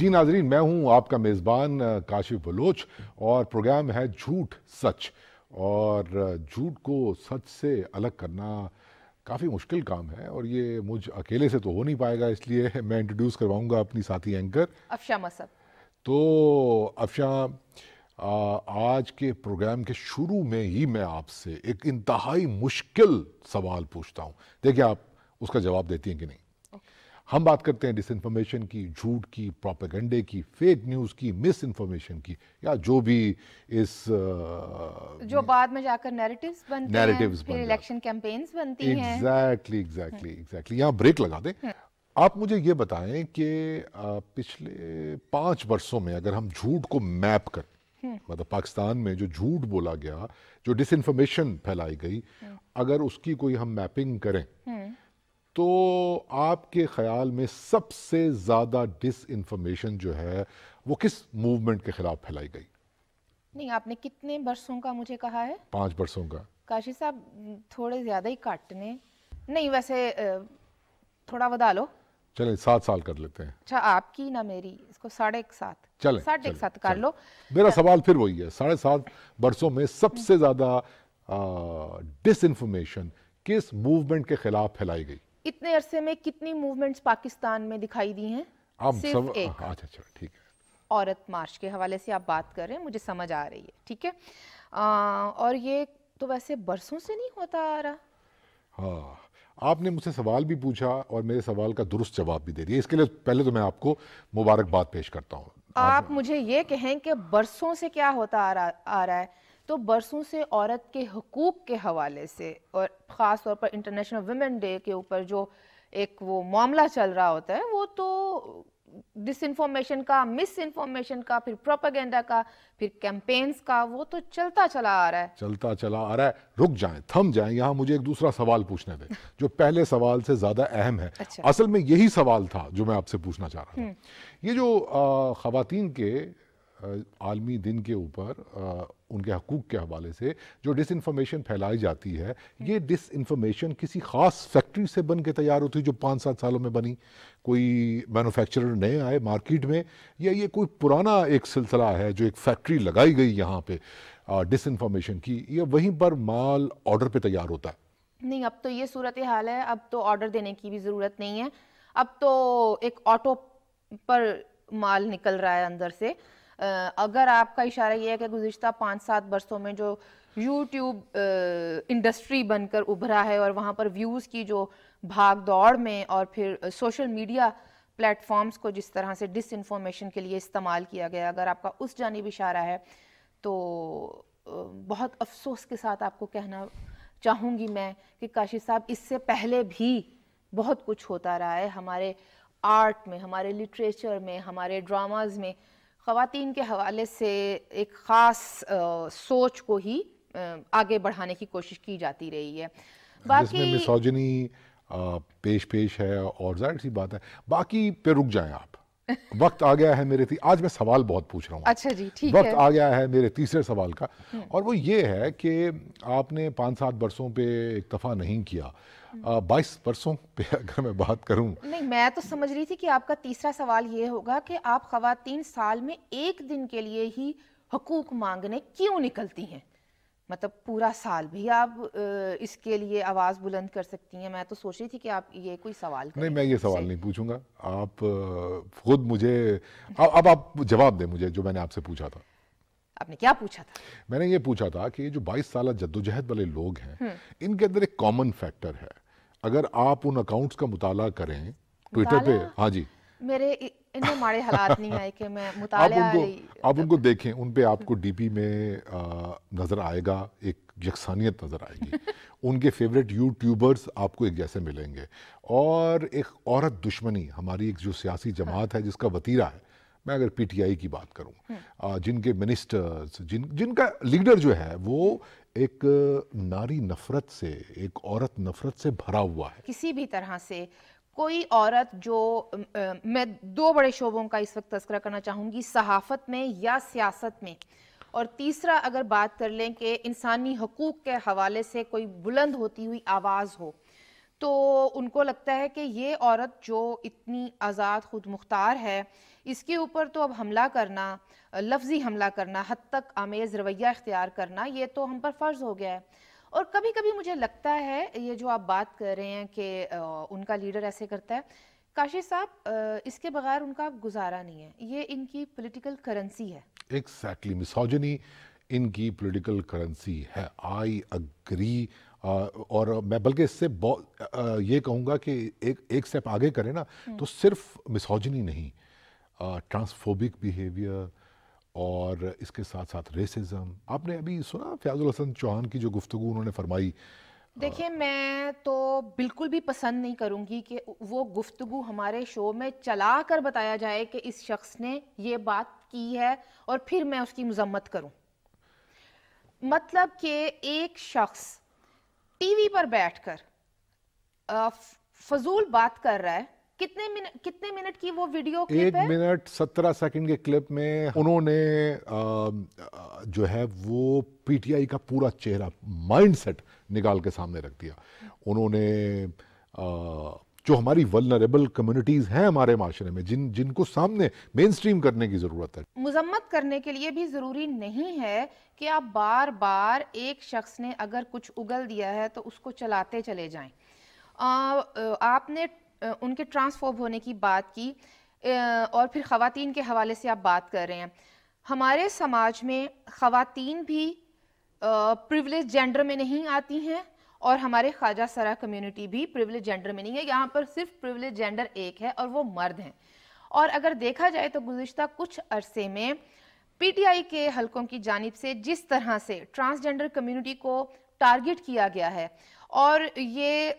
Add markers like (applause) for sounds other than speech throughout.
जी नाजरीन मैं हूं आपका मेज़बान काशिफ बलोच और प्रोग्राम है झूठ सच और झूठ को सच से अलग करना काफ़ी मुश्किल काम है और ये मुझ अकेले से तो हो नहीं पाएगा इसलिए (laughs) मैं इंट्रोड्यूस करवाऊंगा अपनी साथी एंकर अफशा मसब तो अफशा आज के प्रोग्राम के शुरू में ही मैं आपसे एक इंतहाई मुश्किल सवाल पूछता हूँ देखिए आप उसका जवाब देती हैं कि नहीं हम बात करते हैं डिसइंफॉर्मेशन की झूठ की प्रोपेगेंडे की फेक न्यूज़ की मिस इन्फॉर्मेशन की या जो भी इस जो बाद में जाकर नैरेटिव्स बनते नैरेटिव्स हैं इलेक्शन कैंपेन्स बनती हैं एग्जैक्टली एग्जैक्टली एग्जैक्टली यहाँ ब्रेक लगा दें हम्म। आप मुझे ये बताएं कि पिछले पांच वर्षों में अगर हम झूठ को मैप कर हम्म। मतलब पाकिस्तान में जो झूठ बोला गया जो डिसइंफॉर्मेशन फैलाई गई हम्म। अगर उसकी कोई हम मैपिंग करें तो आपके ख्याल में सबसे ज़्यादा डिस इन्फॉर्मेशन जो है वो किस मूवमेंट के खिलाफ फैलाई गई नहीं आपने कितने बरसों का मुझे कहा है पांच बरसों का काशी साहब थोड़े ज़्यादा ही काटने नहीं वैसे थोड़ा बता लो चले सात साल कर लेते हैं अच्छा आपकी ना मेरी इसको साढ़े एक साथ चले साढ़े एक साथ कर लो मेरा सवाल फिर वही है साढ़े सात बरसों में सबसे ज़्यादा डिस इन्फॉर्मेशन किस मूवमेंट के खिलाफ फैलाई गई इतने अरसे में कितनी मूवमेंट्स पाकिस्तान में दिखाई दी हैं सिर्फ सब, एक हाँ, अच्छा अच्छा ठीक है औरत मार्च के हवाले से आप बात कर रहे हैं मुझे समझ आ रही है ठीक है आ, और ये तो वैसे बरसों से नहीं होता आ रहा हाँ आपने मुझसे सवाल भी पूछा और मेरे सवाल का दुरुस्त जवाब भी दे दिया इसके लिए पहले तो मैं आपको मुबारकबाद पेश करता हूँ आप, आप मुझे ये कहें कि बरसों से क्या होता आ रहा आ रहा है तो बरसों से औरत के हकूक़ के हवाले से और ख़ास तौर पर इंटरनेशनल वुमेन डे के ऊपर जो एक वो मामला चल रहा होता है वो तो डिस इन्फॉर्मेशन का मिस इन्फॉर्मेशन का फिर प्रोपागेंडा का फिर कैंपेन्स का वो तो चलता चला आ रहा है चलता चला आ रहा है रुक जाएं थम जाएं यहाँ मुझे एक दूसरा सवाल पूछने दें जो पहले सवाल से ज़्यादा अहम है अच्छा। असल में यही सवाल था जो मैं आपसे पूछना चाह रहा हूँ हम्म। ये जो खातन के आलमी दिन के ऊपर उनके हकूक़ के हवाले से जो डिस इन्फॉर्मेशन फैलाई जाती है ये डिस इन्फॉर्मेशन किसी ख़ास फैक्ट्री से बन के तैयार होती है जो पाँच सात सालों में बनी कोई मैनुफैक्चरर नए आए मार्केट में या ये कोई पुराना एक सिलसिला है जो एक फैक्ट्री लगाई गई यहाँ पे डिस इन्फॉर्मेशन की या वहीं पर माल ऑर्डर पर तैयार होता है नहीं अब तो ये सूरत हाल है अब तो ऑर्डर देने की भी ज़रूरत नहीं है अब तो एक ऑटो पर माल निकल रहा है अंदर से अगर आपका इशारा यह है कि गुजशत पाँच सात बरसों में जो यूट्यूब इंडस्ट्री बनकर उभरा है और वहाँ पर व्यूज़ की जो भाग दौड़ में और फिर सोशल मीडिया प्लेटफॉर्म्स को जिस तरह से डिस इन्फॉर्मेशन के लिए इस्तेमाल किया गया अगर आपका उस जानब इशारा है तो बहुत अफसोस के साथ आपको कहना चाहूँगी मैं कि काशी साहब इससे पहले भी बहुत कुछ होता रहा है हमारे आर्ट में हमारे लिटरेचर में हमारे ड्रामाज़ में खातन के हवाले से एक ख़ास सोच को ही आगे बढ़ाने की कोशिश की जाती रही है बाकी मिसोजनी पेश पेश है और जाहिर सी बात है बाकी पे रुक जाएं आप वक्त आ गया है मेरे थी आज मैं सवाल बहुत पूछ रहा हूँ अच्छा जी ठीक वक्त है। आ गया है मेरे तीसरे सवाल का हम्म। और वो ये है कि आपने पाँच सात बरसों पे इक्तफा नहीं किया हम्म। बाईस बरसों पे (laughs) अगर मैं बात करूं नहीं मैं तो समझ रही थी कि आपका तीसरा सवाल ये होगा कि आप खातन साल में एक दिन के लिए ही हकूक मांगने क्यों निकलती हैं मतलब पूरा साल भी आप इसके लिए आवाज़ बुलंद कर सकती हैं मैं तो सोच रही थी कि आप ये कोई सवाल नहीं मैं ये सवाल नहीं पूछूंगा आप खुद मुझे अब आप, आप जवाब दें मुझे जो मैंने आपसे पूछा था आपने क्या पूछा था मैंने ये पूछा था कि जो 22 साल जद्दोजहद वाले लोग हैं हम्म। इनके अंदर एक कॉमन फैक्टर है अगर आप उन अकाउंट्स का मुताला करें ट्विटर पे हाँ जी मेरे इन्हें माड़े (laughs) हालात नहीं आए कि मैं मुताले आप उनको आप उनको देखें उन पे आपको डीपी में आ, नज़र आएगा एक यकसानियत नज़र आएगी (laughs) उनके फेवरेट यूट्यूबर्स आपको एक जैसे मिलेंगे और एक औरत दुश्मनी हमारी एक जो सियासी जमात हाँ। है जिसका वतीरा है मैं अगर पीटीआई की बात करूं हाँ। जिनके मिनिस्टर्स जिन जिनका लीडर जो है वो एक नारी नफरत से एक औरत नफरत से भरा हुआ है किसी भी तरह से कोई औरत जो मैं दो बड़े शोबों का इस वक्त तस्करा करना चाहूँगी सहाफत में या सियासत में और तीसरा अगर बात कर लें कि इंसानी हकूक़ के हवाले से कोई बुलंद होती हुई आवाज़ हो तो उनको लगता है कि ये औरत जो इतनी आज़ाद खुद मुख्तार है इसके ऊपर तो अब हमला करना लफ्ज़ी हमला करना हद तक आमेज़ रवैया इख्तियार करना ये तो हम पर फ़र्ज़ हो गया है और कभी कभी मुझे लगता है ये जो आप बात कर रहे हैं कि उनका लीडर ऐसे करता है काशी साहब इसके बगैर उनका गुजारा नहीं है ये इनकी पॉलिटिकल करेंसी है एग्जैक्टली मिसोजनी इनकी पॉलिटिकल करेंसी है आई अग्री और मैं बल्कि इससे ये कहूँगा कि एक एक स्टेप आगे करें ना हम्म। तो सिर्फ मिसोजनी नहीं ट्रांसफोबिक बिहेवियर और इसके साथ साथ रेसिज्म आपने अभी सुना फयाजुल हसन चौहान की जो गुफ्तु उन्होंने फरमाई देखिए मैं तो बिल्कुल भी पसंद नहीं करूंगी कि वो गुफ्तु हमारे शो में चला कर बताया जाए कि इस शख्स ने ये बात की है और फिर मैं उसकी मजम्मत करूं मतलब कि एक शख्स टीवी पर बैठकर फजूल बात कर रहा है कितने मिनट कितने मिनट की वो वीडियो क्लिप एक है? मिनट सत्रह सेकंड के क्लिप में उन्होंने जो है वो पीटीआई का पूरा चेहरा माइंडसेट निकाल के सामने रख दिया उन्होंने जो हमारी वलनरेबल कम्युनिटीज हैं हमारे माशरे में जिन जिनको सामने मेन स्ट्रीम करने की ज़रूरत है मजम्मत करने के लिए भी ज़रूरी नहीं है कि आप बार बार एक शख्स ने अगर कुछ उगल दिया है तो उसको चलाते चले जाएं आपने उनके ट्रांसफॉर्म होने की बात की और फिर ख़वान के हवाले से आप बात कर रहे हैं हमारे समाज में ख़वान भी प्रिवलेज जेंडर में नहीं आती हैं और हमारे ख्वाजा सरा कम्युनिटी भी प्रिवलेज जेंडर में नहीं है यहाँ पर सिर्फ प्रिवलेज जेंडर एक है और वो मर्द हैं और अगर देखा जाए तो गुज्त कुछ अरसे में पीटीआई के हलकों की जानब से जिस तरह से ट्रांसजेंडर कम्युनिटी को टारगेट किया गया है और ये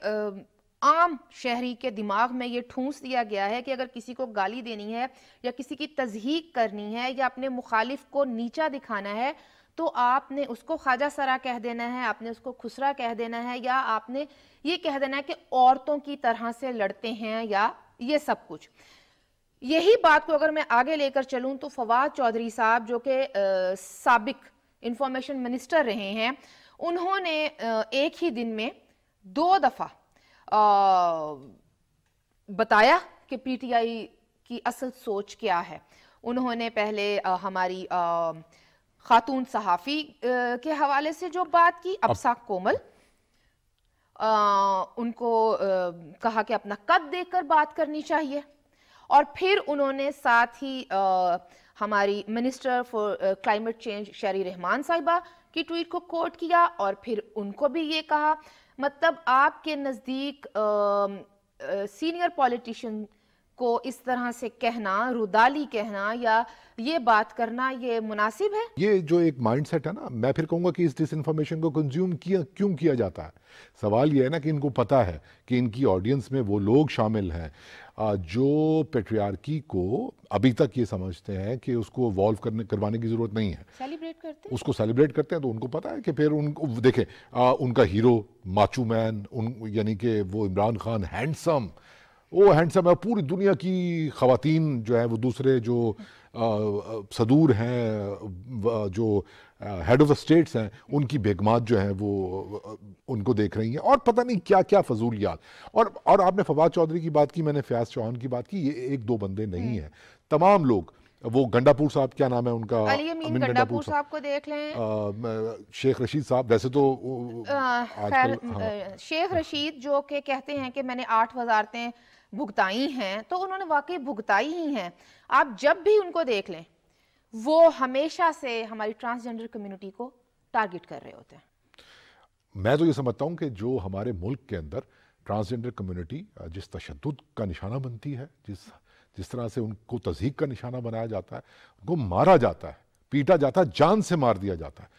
आम शहरी के दिमाग में ये ठूंस दिया गया है कि अगर किसी को गाली देनी है या किसी की तजहीक करनी है या अपने मुखालिफ को नीचा दिखाना है तो आपने उसको ख्वाजा सरा कह देना है आपने उसको खुसरा कह देना है या आपने ये कह देना है कि औरतों की तरह से लड़ते हैं या ये सब कुछ यही बात को अगर मैं आगे लेकर चलूं तो फवाद चौधरी साहब जो कि सबक इंफॉर्मेशन मिनिस्टर रहे हैं उन्होंने एक ही दिन में दो दफ़ा आ, बताया कि पीटीआई की असल सोच क्या है उन्होंने पहले आ, हमारी आ, खातून सहाफ़ी के हवाले से जो बात की अबसा कोमल आ, उनको आ, कहा कि अपना कद देकर बात करनी चाहिए और फिर उन्होंने साथ ही आ, हमारी मिनिस्टर फॉर क्लाइमेट चेंज शरी रहमान साहिबा की ट्वीट को कोट किया और फिर उनको भी ये कहा मतलब आपके नज़दीक सीनियर पॉलिटिशियन को इस तरह से कहना रुदाली कहना या ये बात करना ये मुनासिब है ये जो एक माइंडसेट है ना मैं फिर कहूँगा कि इस डिसइंफॉर्मेशन को कंज्यूम किया क्यों किया जाता है सवाल ये है ना कि इनको पता है कि इनकी ऑडियंस में वो लोग शामिल हैं जो पेट्रियार्की को अभी तक ये समझते हैं कि उसको वॉल्व करने करवाने की ज़रूरत नहीं है सेलिब्रेट करते हैं उसको सेलिब्रेट करते हैं तो उनको पता है कि फिर उनको देखें उनका हीरो माचू मैन उन यानी कि वो इमरान खान हैंडसम वो हैंडसम है पूरी दुनिया की खातन जो है वो दूसरे जो आ, सदूर हैं जो हेड ऑफ स्टेट्स हैं उनकी बेगमात जो है वो उनको देख रही हैं और पता नहीं क्या क्या फजूलियात और और आपने फवाद चौधरी की बात की मैंने फयाज चौहान की बात की ये एक दो बंदे नहीं हम्म। हैं तमाम लोग वो गंडापुर साहब क्या नाम है उनका अली गंडापुर साहब को देख लें शेख रशीद साहब वैसे तो आ, हाँ। शेख रशीद जो के कहते हैं कि मैंने आठ वजारतें भुगताई हैं तो उन्होंने वाकई भुगताई ही हैं आप जब भी उनको देख लें वो हमेशा से हमारी ट्रांसजेंडर कम्युनिटी को टारगेट कर रहे होते हैं मैं तो ये समझता हूँ कि जो हमारे मुल्क के अंदर ट्रांसजेंडर कम्युनिटी जिस तशद का निशाना बनती है जिस जिस तरह से उनको तजीक का निशाना बनाया जाता है उनको मारा जाता है पीटा जाता है जान से मार दिया जाता है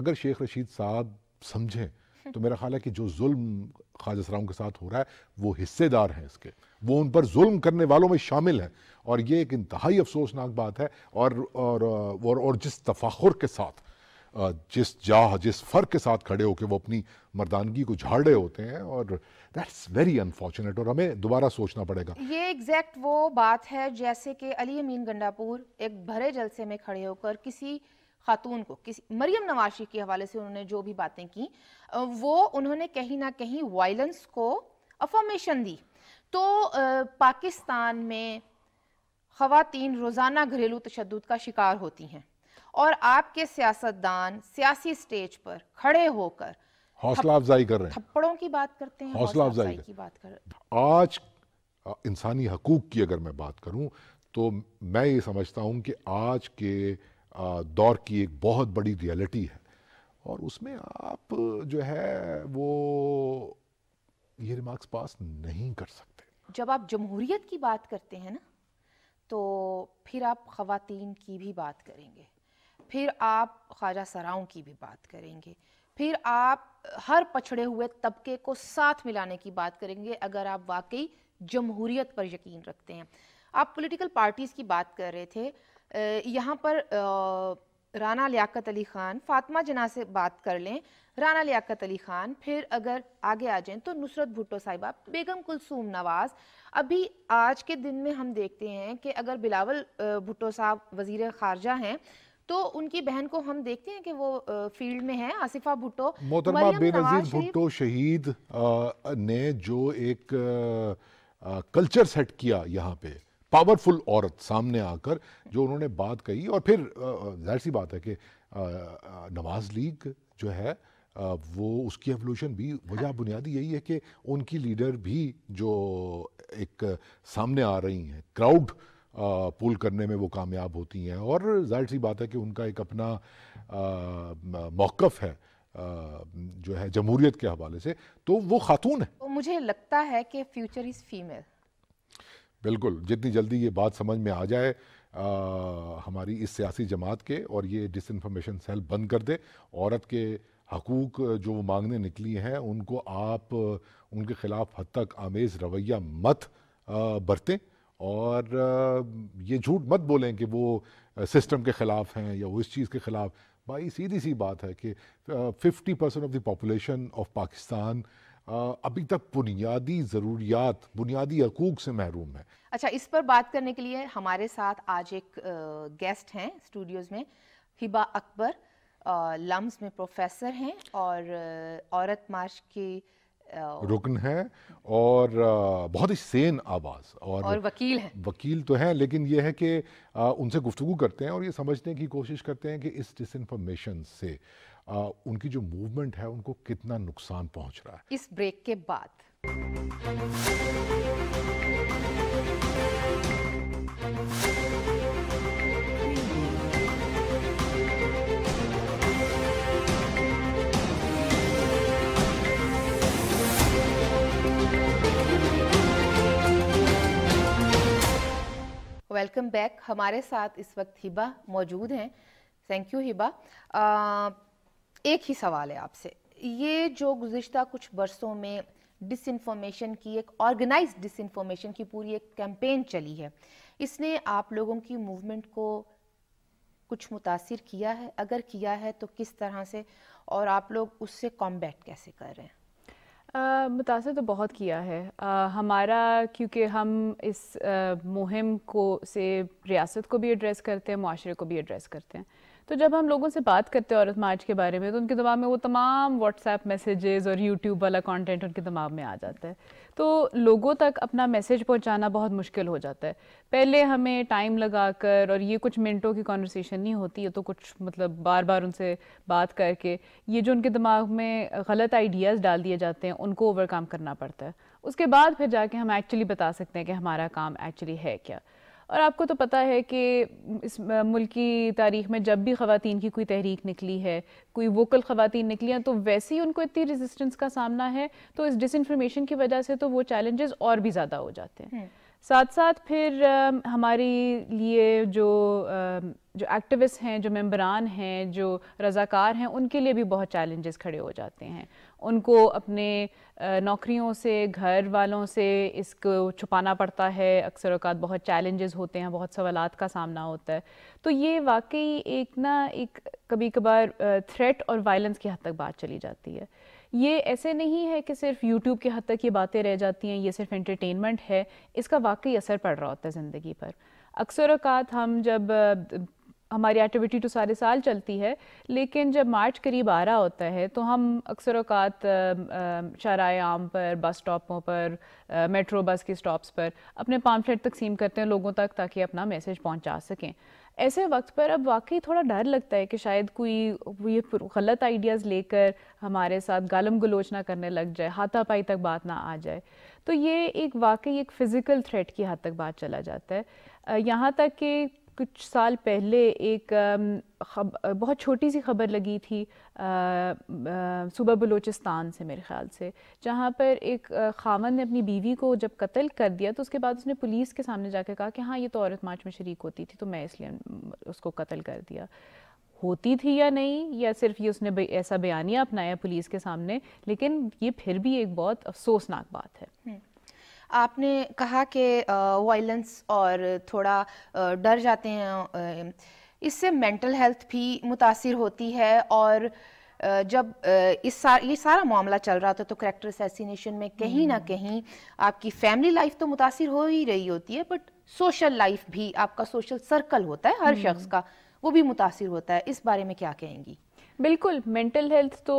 अगर शेख रशीद साहब समझें तो मेरा ख्याल है कि जो जुल्म खाज असराम के साथ हो रहा है वो हिस्सेदार हैं इसके वो उन पर जुल्म करने वालों में शामिल हैं और ये एक इंतहाई अफसोसनाक बात है और और और, और जिस तफाखुर के साथ जिस जाह जिस फर्क के साथ खड़े होकर वो अपनी मर्दानगी को झाड़ रहे होते हैं और दैट्स वेरी अनफॉर्चुनेट और हमें दोबारा सोचना पड़ेगा ये एग्जैक्ट वो बात है जैसे कि अली अमीन गंडापुर एक भरे जलसे में खड़े होकर किसी खातून को किसी मरियम नवाशी के हवाले से उन्होंने जो भी बातें की वो उन्होंने कहीं ना कहीं वायलेंस को अफॉर्मेशन दी तो पाकिस्तान में खातन रोज़ाना घरेलू तशद का शिकार होती हैं और आपके सियासतदान सियासी स्टेज पर खड़े होकर हौसला अफजाई कर रहे हैं थप्पड़ों की बात करते हैं हौसला अफजाई की बात कर आज इंसानी हकूक की अगर मैं बात करूं तो मैं ये समझता हूं कि आज के दौर की एक बहुत बड़ी रियलिटी है और उसमें आप जो है वो ये रिमार्क्स पास नहीं कर सकते जब आप जमहूरियत की बात करते हैं ना तो फिर आप खातन की भी बात करेंगे फिर आप ख्वाजा सराओं की भी बात करेंगे फिर आप हर पछड़े हुए तबके को साथ मिलाने की बात करेंगे अगर आप वाकई जमहूरियत पर यकीन रखते हैं आप पॉलिटिकल पार्टीज़ की बात कर रहे थे यहाँ पर राना लियाकत अली ख़ान फातमा जना से बात कर लें राना लियाकत अली ख़ान फिर अगर आगे आ जाएं तो नुसरत भुट्टो साहिबा बेगम कुलसूम नवाज़ अभी आज के दिन में हम देखते हैं कि अगर बिलावल भुट्टो साहब वज़ी ख़ारजा हैं तो उनकी बहन को हम देखते हैं कि वो फील्ड में है आसिफा भुट्टो मोहतरमा बेनजीर भुट्टो शहीद ने जो एक कल्चर सेट किया यहाँ पे पावरफुल औरत सामने आकर जो उन्होंने बात कही और फिर जाहिर सी बात है कि नवाज लीग जो है वो उसकी एवोल्यूशन भी वजह बुनियादी यही है कि उनकी लीडर भी जो एक सामने आ रही हैं क्राउड पुल करने में वो कामयाब होती हैं और जाहिर सी बात है कि उनका एक अपना मौक़ है जो है जमहूरियत के हवाले से तो वो खातून है तो मुझे लगता है कि फ्यूचर इज़ फीमेल बिल्कुल जितनी जल्दी ये बात समझ में आ जाए आ, हमारी इस सियासी जमात के और ये डिस इन्फॉर्मेशन सेल बंद कर दे औरत के हकूक जो वो मांगने निकली हैं उनको आप उनके ख़िलाफ़ हद तक आमेज़ रवैया मत बरतें और ये झूठ मत बोलें कि वो सिस्टम के ख़िलाफ़ हैं या वो इस चीज़ के ख़िलाफ़ भाई सीधी सी बात है कि fifty percent of the population of Pakistan अभी तक बुनियादी ज़रूरियात बुनियादी हकूक से महरूम है अच्छा इस पर बात करने के लिए हमारे साथ आज एक गेस्ट हैं स्टूडियोज़ में हिबा अकबर लम्स में प्रोफेसर हैं और औरत मार्च की रुकन है और बहुत ही सेन आवाज़ और, और वकील है वकील तो है लेकिन यह है कि उनसे गुफ्तु करते हैं और ये समझने की कोशिश करते हैं कि इस डिसइंफॉर्मेशन से उनकी जो मूवमेंट है उनको कितना नुकसान पहुंच रहा है इस ब्रेक के बाद वेलकम बैक हमारे साथ इस वक्त हिबा मौजूद हैं थैंक यू हिबा आ, एक ही सवाल है आपसे ये जो गुज़्त कुछ बरसों में डिसइंफॉर्मेशन की एक ऑर्गेनाइज डिसइंफॉर्मेशन की पूरी एक कैंपेन चली है इसने आप लोगों की मूवमेंट को कुछ मुतासर किया है अगर किया है तो किस तरह से और आप लोग उससे कॉम्बैट कैसे कर रहे हैं मुतासर तो बहुत किया है uh, हमारा क्योंकि हम इस uh, मुहिम को से रियासत को भी एड्रेस करते हैं माशरे को भी एड्रेस करते हैं तो जब हम लोगों से बात करते हैं औरत मार्च के बारे में तो उनके दिमाग में वो तमाम व्हाट्सएप मैसेजेस और यूट्यूब वाला कंटेंट उनके दिमाग में आ जाता है तो लोगों तक अपना मैसेज पहुंचाना बहुत मुश्किल हो जाता है पहले हमें टाइम लगा कर और ये कुछ मिनटों की कॉन्वर्सेशन नहीं होती है तो कुछ मतलब बार बार उनसे बात करके ये जो उनके दिमाग में गलत आइडियाज़ डाल दिए जाते हैं उनको ओवरकम करना पड़ता है उसके बाद फिर जाके हम एक्चुअली बता सकते हैं कि हमारा काम एक्चुअली है क्या और आपको तो पता है कि इस मुल्क की तारीख में जब भी ख़वान की कोई तहरीक निकली है कोई वोकल ख़वान निकली हैं तो वैसे ही उनको इतनी रेजिस्टेंस का सामना है तो इस डिसइंफॉर्मेशन की वजह से तो वो चैलेंजेस और भी ज़्यादा हो जाते हैं हम्म। साथ साथ फिर हमारे लिए जो जो एक्टिविस्ट हैं जो मेम्बरान हैं जो रज़ाकार हैं उनके लिए भी बहुत चैलेंजेस खड़े हो जाते हैं उनको अपने नौकरियों से घर वालों से इसको छुपाना पड़ता है अक्सर अवकात बहुत चैलेंजेस होते हैं बहुत सवाल का सामना होता है तो ये वाकई एक ना एक कभी कभार थ्रेट और वायलेंस की हद तक बात चली जाती है ये ऐसे नहीं है कि सिर्फ यूट्यूब के हद तक ये बातें रह जाती हैं ये सिर्फ एंटरटेनमेंट है इसका वाकई असर पड़ रहा होता है ज़िंदगी पर अक्सर अवकात हम जब हमारी एक्टिविटी तो सारे साल चलती है लेकिन जब मार्च करीब आ रहा होता है तो हम अक्सर अवकात शराय आम पर बस स्टॉपों पर आ, मेट्रो बस के स्टॉप्स पर अपने पाम्फलेट तकसीम करते हैं लोगों तक ताकि अपना मैसेज पहुंचा सकें ऐसे वक्त पर अब वाकई थोड़ा डर लगता है कि शायद कोई ये गलत आइडियाज़ लेकर हमारे साथ गालम गलोच ना करने लग जाए हाथापाई तक बात ना आ जाए तो ये एक वाकई एक फ़िज़िकल थ्रेट की हद तक बात चला जाता है यहाँ तक कि कुछ साल पहले एक खब, बहुत छोटी सी खबर लगी थी सुबह बलूचिस्तान से मेरे ख्याल से जहाँ पर एक खावन ने अपनी बीवी को जब कत्ल कर दिया तो उसके बाद उसने पुलिस के सामने जाकर कहा कि हाँ ये तो औरत मार्च में शरीक होती थी तो मैं इसलिए उसको कत्ल कर दिया होती थी या नहीं या सिर्फ ये उसने ऐसा बयानिया अपनाया पुलिस के सामने लेकिन ये फिर भी एक बहुत अफसोसनाक बात है हम्म। आपने कहा कि वायलेंस और थोड़ा डर जाते हैं इससे मेंटल हेल्थ भी मुतासर होती है और जब इस सार ये सारा मामला चल रहा था तो करेक्टर असैसिनेशन में कहीं ना हम्म। कहीं आपकी फैमिली लाइफ तो मुतासर हो ही रही होती है बट सोशल लाइफ भी आपका सोशल सर्कल होता है हर हम्म। शख्स का वो भी मुतासर होता है इस बारे में क्या कहेंगी बिल्कुल मेंटल हेल्थ तो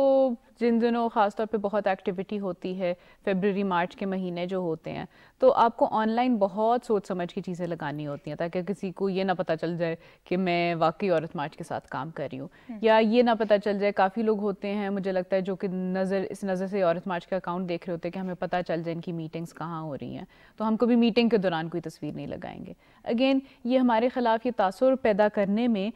जिन दिनों ख़ासतौर पे बहुत एक्टिविटी होती है फेबररी मार्च के महीने जो होते हैं तो आपको ऑनलाइन बहुत सोच समझ की चीज़ें लगानी होती हैं ताकि किसी को ये ना पता चल जाए कि मैं वाकई औरत मार्च के साथ काम कर रही हूँ हम्म। या ये ना पता चल जाए काफ़ी लोग होते हैं मुझे लगता है जो कि नज़र इस नज़र से औरत मार्च का अकाउंट देख रहे होते हैं कि हमें पता चल जाए इनकी मीटिंग्स कहाँ हो रही हैं तो हम कभी मीटिंग के दौरान कोई तस्वीर नहीं लगाएंगे अगेन ये हमारे ख़िलाफ़ ये तासर पैदा करने में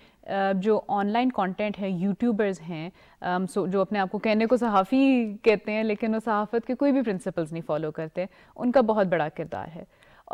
जो ऑनलाइन कंटेंट है यूट्यूबर्स हैं um, so, जो अपने आप को कहने को सहाफ़ी कहते हैं लेकिन वो सहाफ़त के कोई भी प्रिंसिपल्स नहीं फॉलो करते उनका बहुत बड़ा किरदार है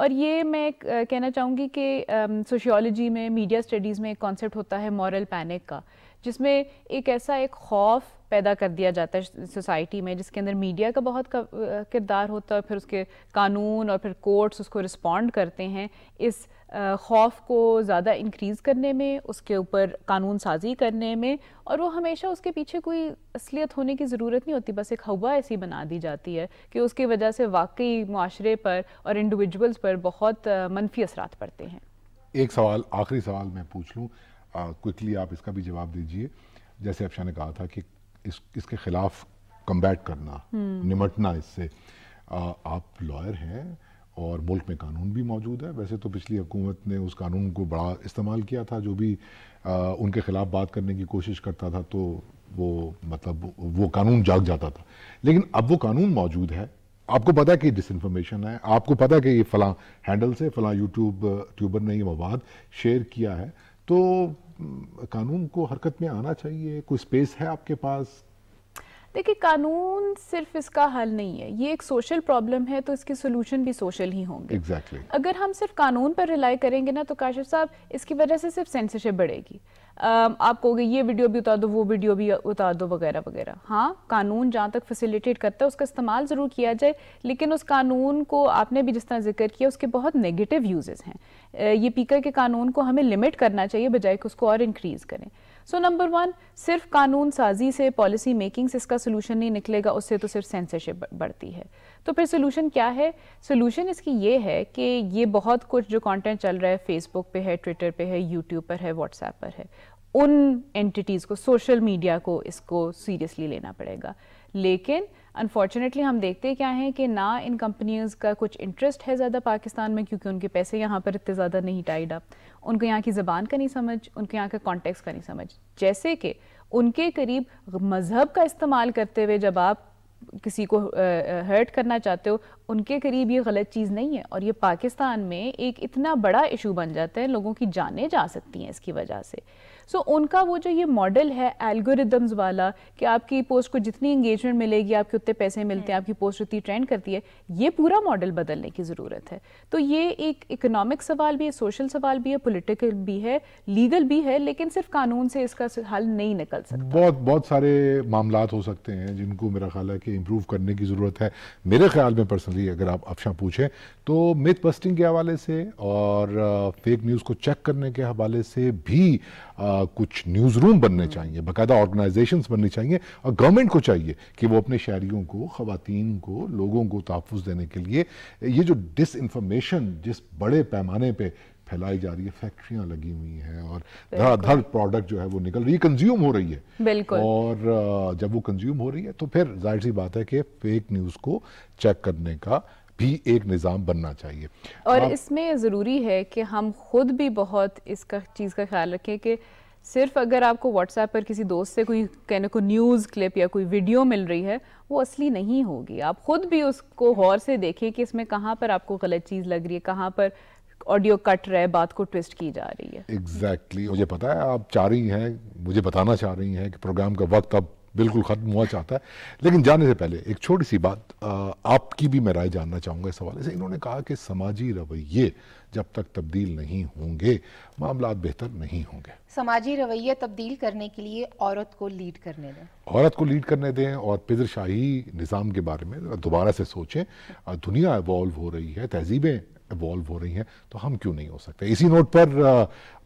और ये मैं कहना चाहूँगी कि सोशियोलॉजी um, में मीडिया स्टडीज़ में एक कॉन्सेप्ट होता है मॉरल पैनिक का जिसमें एक ऐसा एक खौफ पैदा कर दिया जाता है सोसाइटी में जिसके अंदर मीडिया का बहुत किरदार होता है फिर उसके कानून और फिर कोर्ट्स उसको रिस्पॉन्ड करते हैं इस खौफ को ज़्यादा इंक्रीज़ करने में उसके ऊपर कानून साजी करने में और वो हमेशा उसके पीछे कोई असलियत होने की ज़रूरत नहीं होती बस एक हवा ऐसी बना दी जाती है कि उसकी वजह से वाकई माशरे पर और इंडिविजुअल्स पर बहुत मनफी असर पड़ते हैं एक सवाल आखिरी सवाल मैं पूछ लूँ क्विकली आप इसका भी जवाब दीजिए जैसे अफशा ने कहा था कि इस इसके ख़िलाफ़ कम्बैट करना हम्म। निमटना इससे आ, आप लॉयर हैं और मुल्क में कानून भी मौजूद है वैसे तो पिछली हुकूमत ने उस कानून को बड़ा इस्तेमाल किया था जो भी आ, उनके ख़िलाफ़ बात करने की कोशिश करता था तो वो मतलब वो कानून जाग जाता था लेकिन अब वो कानून मौजूद है आपको पता है कि डिसइंफॉर्मेशन है आपको पता है कि ये फ़लाँ हैंडल से फ़लाँ यूट्यूब ट्यूबर ने ये मवाद शेयर किया है तो कानून को हरकत में आना चाहिए कोई स्पेस है आपके पास देखिए कानून सिर्फ इसका हल नहीं है ये एक सोशल प्रॉब्लम है तो इसके सोल्यूशन भी सोशल ही होंगे exactly. अगर हम सिर्फ कानून पर रिलाई करेंगे ना तो काशिफ साहब इसकी वजह से सिर्फ सेंसरशिप बढ़ेगी आप कहोगे ये वीडियो भी उतार दो वो वीडियो भी उतार दो वगैरह वगैरह हाँ कानून जहाँ तक फैसिलिटेट करता है उसका इस्तेमाल ज़रूर किया जाए लेकिन उस कानून को आपने भी जिस तरह जिक्र किया उसके बहुत नेगेटिव यूजेस हैं ये पीकर के कानून को हमें लिमिट करना चाहिए बजाय कि उसको और इंक्रीज करें सो नंबर वन सिर्फ कानून साजी से पॉलिसी मेकिंग से इसका सोल्यूशन नहीं निकलेगा उससे तो सिर्फ सेंसरशिप बढ़ती है तो फिर सोल्यूशन क्या है सोल्यूशन इसकी ये है कि ये बहुत कुछ जो कॉन्टेंट चल रहा है फेसबुक पे है ट्विटर पे है यूट्यूब पर है व्हाट्सएप पर है उन एंटिटीज़ को सोशल मीडिया को इसको सीरियसली लेना पड़ेगा लेकिन अनफॉर्चुनेटली हम देखते क्या हैं कि ना इन कंपनीज़ का कुछ इंटरेस्ट है ज़्यादा पाकिस्तान में क्योंकि उनके पैसे यहाँ पर इतने ज़्यादा नहीं टाइड अप उनको यहाँ की ज़बान का नहीं समझ उनके यहाँ का कॉन्टेक्स का नहीं समझ जैसे कि उनके करीब मज़हब का इस्तेमाल करते हुए जब आप किसी को हर्ट करना चाहते हो उनके करीब ये गलत चीज़ नहीं है और ये पाकिस्तान में एक इतना बड़ा इशू बन जाता है लोगों की जाने जा सकती हैं इसकी वजह से सो so, उनका वो जो ये मॉडल है एल्गोरिदम्स वाला कि आपकी पोस्ट को जितनी इंगेजमेंट मिलेगी आपके उतने पैसे मिलते हैं हम्म। आपकी पोस्ट उतनी ट्रेंड करती है ये पूरा मॉडल बदलने की ज़रूरत है तो ये एक इकोनॉमिक सवाल भी है सोशल सवाल भी है पोलिटिकल भी है लीगल भी है लेकिन सिर्फ कानून से इसका हल नहीं निकल सकता बहुत बहुत सारे मामला हो सकते हैं जिनको मेरा ख्याल है कि इम्प्रूव करने की ज़रूरत है मेरे ख्याल में पर्सनली अगर आप अफशा पूछें तो मिथ बस्टिंग के हवाले से और फेक uh, न्यूज़ को चेक करने के हवाले से भी आ, कुछ न्यूज़ रूम हम्म। बनने चाहिए बाकायदा ऑर्गेनाइजेशन बननी चाहिए और गवर्नमेंट को चाहिए कि वो अपने शहरीों को खातन को लोगों को तहफ़ देने के लिए ये जो डिस इन्फॉर्मेशन जिस बड़े पैमाने पर फैलाई जा रही है फैक्ट्रियां लगी हुई हैं और धड़ाधड़ प्रोडक्ट जो है वो निकल रही है कंज्यूम हो रही है बिल्कुल और जब वो कंज्यूम हो रही है तो फिर जाहिर सी बात है कि फेक न्यूज़ को चेक करने का भी एक निज़ाम बनना चाहिए और आप... इसमें ज़रूरी है कि हम खुद भी बहुत इसका चीज़ का ख्याल रखें कि सिर्फ अगर आपको व्हाट्सएप पर किसी दोस्त से कोई कहने को न्यूज़ क्लिप या कोई वीडियो मिल रही है वो असली नहीं होगी आप ख़ुद भी उसको गौर से देखें कि इसमें कहाँ पर आपको गलत चीज़ लग रही है कहाँ पर ऑडियो कट रहा है बात को ट्विस्ट की जा रही है एग्जैक्टली exactly. मुझे पता है आप चाह रही हैं मुझे बताना चाह रही हैं कि प्रोग्राम का वक्त अब बिल्कुल ख़त्म हुआ चाहता है लेकिन जाने से पहले एक छोटी सी बात आपकी भी मैं राय जानना चाहूँगा इस हवाले से इन्होंने कहा कि समाजी रवैये जब तक तब्दील नहीं होंगे मामला बेहतर नहीं होंगे समाजी रवैये तब्दील करने के लिए औरत को लीड करने दें औरत को लीड करने दें और पिदरशाही निज़ाम के बारे में दोबारा से सोचें दुनिया इवॉल्व हो रही है तहजीबें इवॉल्व हो रही हैं तो हम क्यों नहीं हो सकते इसी नोट पर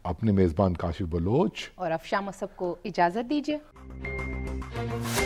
अपने मेज़बान काशिफ बलोच और अफशा मसब को इजाज़त दीजिए